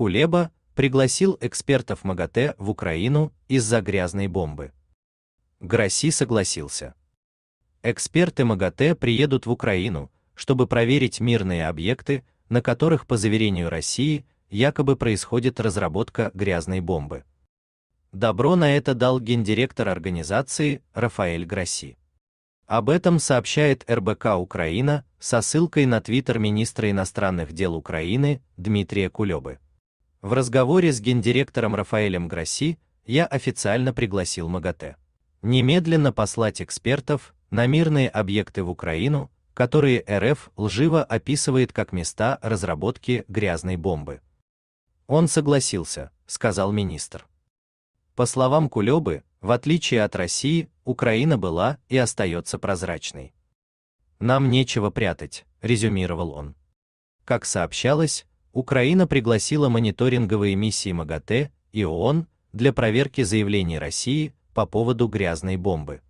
Кулеба пригласил экспертов МАГАТЭ в Украину из-за грязной бомбы. Гросси согласился. Эксперты МАГАТЭ приедут в Украину, чтобы проверить мирные объекты, на которых, по заверению России, якобы происходит разработка грязной бомбы. Добро на это дал гендиректор организации Рафаэль Гросси. Об этом сообщает РБК Украина со ссылкой на твиттер министра иностранных дел Украины Дмитрия Кулебы. В разговоре с гендиректором Рафаэлем Гросси я официально пригласил МАГАТЭ немедленно послать экспертов на мирные объекты в Украину, которые РФ лживо описывает как места разработки грязной бомбы. Он согласился, сказал министр. По словам Кулебы, в отличие от России, Украина была и остается прозрачной. Нам нечего прятать, резюмировал он. Как сообщалось, Украина пригласила мониторинговые миссии МАГАТЭ и ООН для проверки заявлений России по поводу грязной бомбы.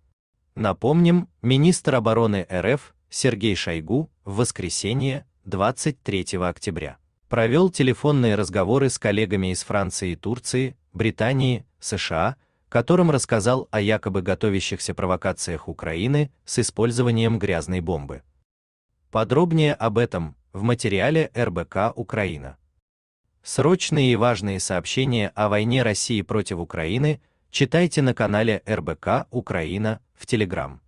Напомним, министр обороны РФ Сергей Шойгу в воскресенье 23 октября провел телефонные разговоры с коллегами из Франции и Турции, Британии, США, которым рассказал о якобы готовящихся провокациях Украины с использованием грязной бомбы. Подробнее об этом в материале РБК Украина. Срочные и важные сообщения о войне России против Украины читайте на канале РБК Украина в Телеграм.